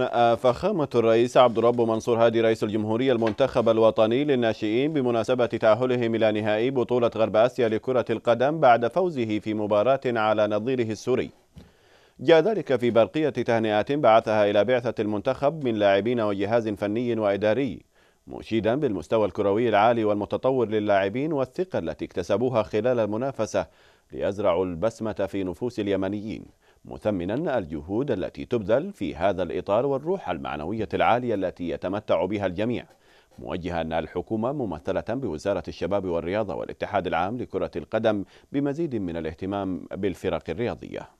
آه، فخامة الرئيس عبد الرب منصور هادي رئيس الجمهورية المنتخب الوطني للناشئين بمناسبة تأهلهم إلى نهائي بطولة غرب آسيا لكرة القدم بعد فوزه في مباراة على نظيره السوري جاء ذلك في برقية تهنئات بعثها إلى بعثة المنتخب من لاعبين وجهاز فني وإداري مشيدا بالمستوى الكروي العالي والمتطور للاعبين والثقة التي اكتسبوها خلال المنافسة ليزرعوا البسمة في نفوس اليمنيين مثمنا الجهود التي تبذل في هذا الإطار والروح المعنوية العالية التي يتمتع بها الجميع موجها أن الحكومة ممثلة بوزارة الشباب والرياضة والاتحاد العام لكرة القدم بمزيد من الاهتمام بالفرق الرياضية